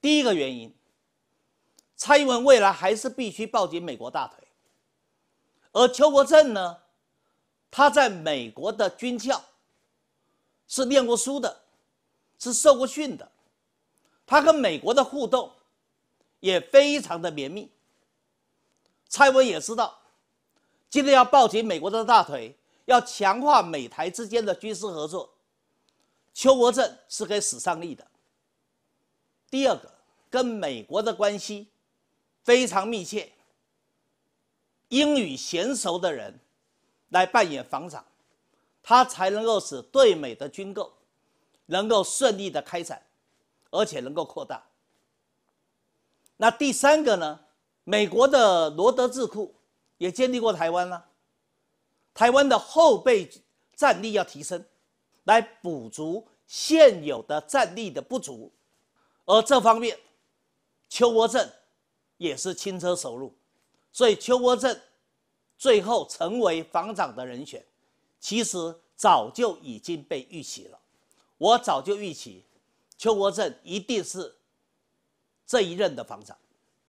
第一个原因，蔡英文未来还是必须抱紧美国大腿，而邱国正呢，他在美国的军校是念过书的，是受过训的，他跟美国的互动也非常的绵密。蔡文也知道，今天要抱紧美国的大腿，要强化美台之间的军事合作，邱国正是可以使上力的。第二个，跟美国的关系非常密切。英语娴熟的人来扮演防长，他才能够使对美的军购能够顺利的开展，而且能够扩大。那第三个呢？美国的罗德智库也建立过台湾了。台湾的后备战力要提升，来补足现有的战力的不足。而这方面，邱国正也是轻车熟路，所以邱国正最后成为防长的人选，其实早就已经被预期了。我早就预期邱国正一定是这一任的防长。